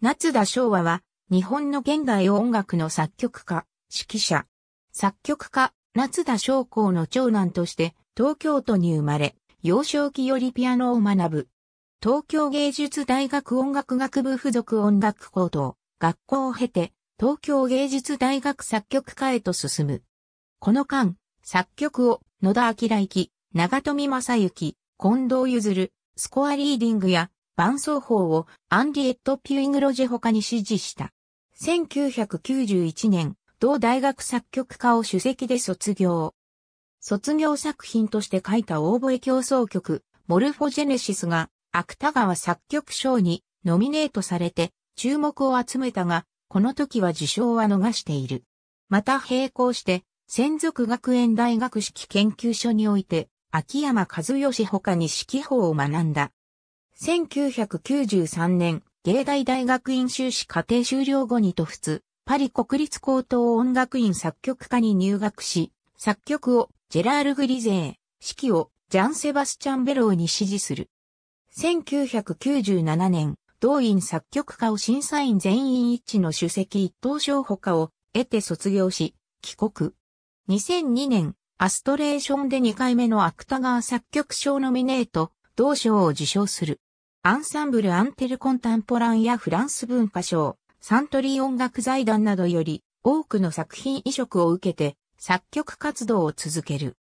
夏田昭和は、日本の現代音楽の作曲家、指揮者。作曲家、夏田昭光の長男として、東京都に生まれ、幼少期よりピアノを学ぶ。東京芸術大学音楽学部附属音楽高等、学校を経て、東京芸術大学作曲家へと進む。この間、作曲を野田明行、長富正幸、近藤譲、スコアリーディングや伴奏法をアンディ・エット・ピュイグロジェ他に指示した。1991年、同大学作曲家を首席で卒業。卒業作品として書いたオーボエ競争曲、モルフォジェネシスが、芥川作曲賞にノミネートされて、注目を集めたが、この時は受賞は逃している。また並行して、専属学園大学式研究所において、秋山和義他に指揮法を学んだ。1993年、芸大大学院修士課程修了後にと仏、パリ国立高等音楽院作曲科に入学し、作曲をジェラール・グリゼー、指揮をジャン・セバスチャン・ベローに指示する。1997年、同院作曲家を審査員全員一致の主席一等賞他を得て卒業し、帰国。2002年、アストレーションで2回目の芥川作曲賞ノミネート、同賞を受賞する。アンサンブル・アンテル・コンタンポランやフランス文化賞、サントリー音楽財団などより多くの作品移植を受けて作曲活動を続ける。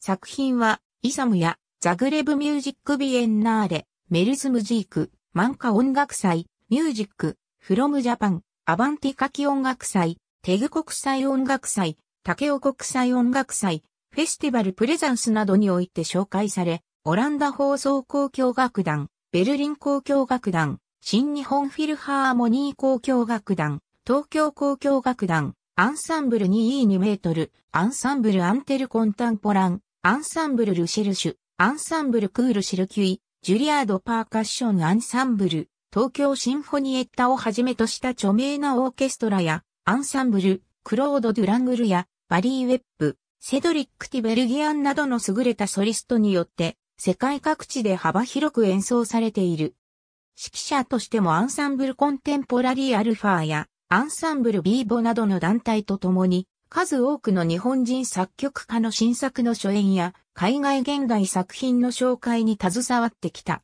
作品は、イサムやザグレブミュージックビエンナーレ、メルズムジーク、マンカ音楽祭、ミュージック、フロムジャパン、アバンティカキ音楽祭、テグ国際音楽祭、ケオ国際音楽祭、フェスティバルプレザンスなどにおいて紹介され、オランダ放送交響楽団、ベルリン交響楽団、新日本フィルハーモニー交響楽団、東京交響楽団、アンサンブル 2E2 メートル、アンサンブルアンテルコンタンポラン、アンサンブルルシェルシュ、アンサンブルクールシルキュイ、ジュリアードパーカッションアンサンブル、東京シンフォニエッタをはじめとした著名なオーケストラや、アンサンブル、クロード・ドゥ・ラングルや、バリー・ウェップ、セドリック・ティベルギアンなどの優れたソリストによって世界各地で幅広く演奏されている。指揮者としてもアンサンブルコンテンポラリーアルファやアンサンブルビーボなどの団体とともに数多くの日本人作曲家の新作の初演や海外現代作品の紹介に携わってきた。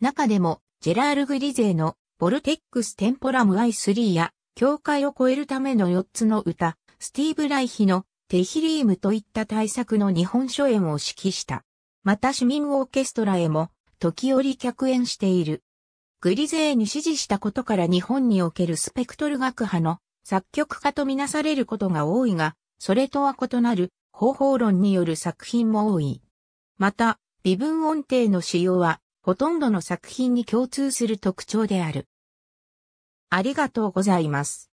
中でもジェラール・グリゼーのボルテックス・テンポラム I3 や境界を超えるための4つの歌、スティーブ・ライヒのテヒリームといった大作の日本初演を指揮した。また市民オーケストラへも時折客演している。グリゼーに支持したことから日本におけるスペクトル学派の作曲家とみなされることが多いが、それとは異なる方法論による作品も多い。また、微分音程の使用は、ほとんどの作品に共通する特徴である。ありがとうございます。